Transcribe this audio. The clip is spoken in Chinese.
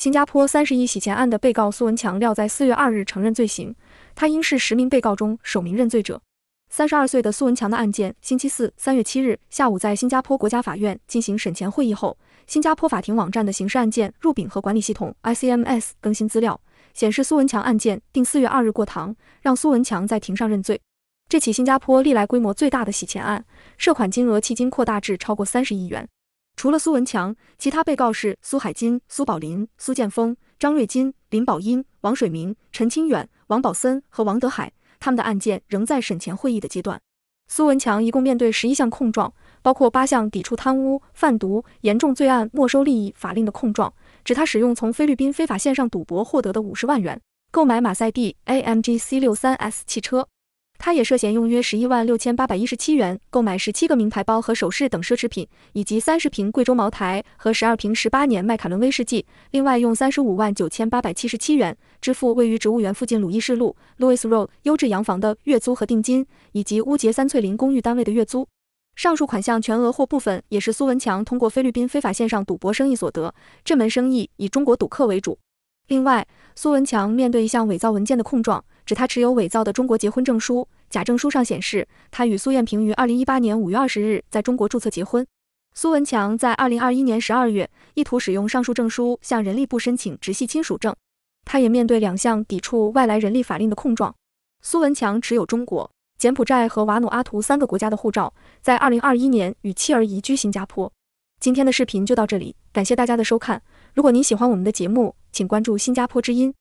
新加坡三十亿洗钱案的被告苏文强料在四月二日承认罪行，他应是十名被告中首名认罪者。三十二岁的苏文强的案件，星期四三月七日下午在新加坡国家法院进行审前会议后，新加坡法庭网站的刑事案件入禀和管理系统 ICMS 更新资料显示，苏文强案件定四月二日过堂，让苏文强在庭上认罪。这起新加坡历来规模最大的洗钱案，涉款金额迄今扩大至超过三十亿元。除了苏文强，其他被告是苏海金、苏宝林、苏建峰、张瑞金、林宝英、王水明、陈清远、王宝森和王德海。他们的案件仍在审前会议的阶段。苏文强一共面对十一项控状，包括八项抵触贪污、贩毒、严重罪案、没收利益法令的控状，指他使用从菲律宾非法线上赌博获得的五十万元购买马赛蒂 AMG C 六三 S 汽车。他也涉嫌用约十一万六千八百一十七元购买十七个名牌包和首饰等奢侈品，以及三十瓶贵州茅台和十二瓶十八年迈凯伦威士忌。另外，用三十五万九千八百七十七元支付位于植物园附近鲁易士路 （Louis Road） 优质洋房的月租和定金，以及乌节三翠林公寓单位的月租。上述款项全额或部分也是苏文强通过菲律宾非法线上赌博生意所得。这门生意以中国赌客为主。另外，苏文强面对一项伪造文件的控状，指他持有伪造的中国结婚证书，假证书上显示他与苏艳平于二零一八年五月二十日在中国注册结婚。苏文强在二零二一年十二月意图使用上述证书向人力部申请直系亲属证。他也面对两项抵触外来人力法令的控状。苏文强持有中国、柬埔寨和瓦努阿图三个国家的护照，在二零二一年与妻儿移居新加坡。今天的视频就到这里，感谢大家的收看。如果您喜欢我们的节目，请关注“新加坡之音”。